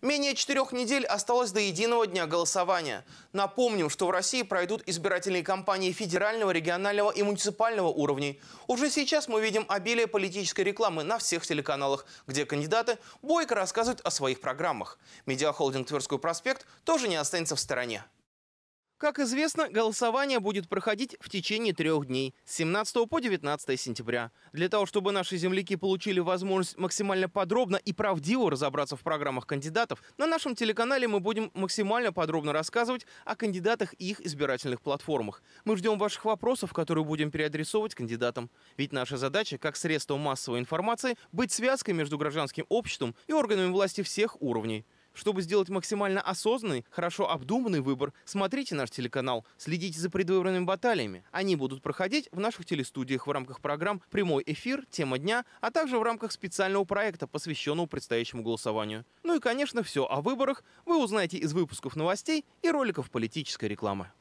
Менее четырех недель осталось до единого дня голосования. Напомним, что в России пройдут избирательные кампании федерального, регионального и муниципального уровней. Уже сейчас мы видим обилие политической рекламы на всех телеканалах, где кандидаты бойко рассказывают о своих программах. Медиахолдинг «Тверской проспект» тоже не останется в стороне. Как известно, голосование будет проходить в течение трех дней, с 17 по 19 сентября. Для того, чтобы наши земляки получили возможность максимально подробно и правдиво разобраться в программах кандидатов, на нашем телеканале мы будем максимально подробно рассказывать о кандидатах и их избирательных платформах. Мы ждем ваших вопросов, которые будем переадресовывать кандидатам. Ведь наша задача, как средство массовой информации, быть связкой между гражданским обществом и органами власти всех уровней. Чтобы сделать максимально осознанный, хорошо обдуманный выбор, смотрите наш телеканал, следите за предвыборными баталиями. Они будут проходить в наших телестудиях в рамках программ «Прямой эфир», «Тема дня», а также в рамках специального проекта, посвященного предстоящему голосованию. Ну и, конечно, все о выборах вы узнаете из выпусков новостей и роликов политической рекламы.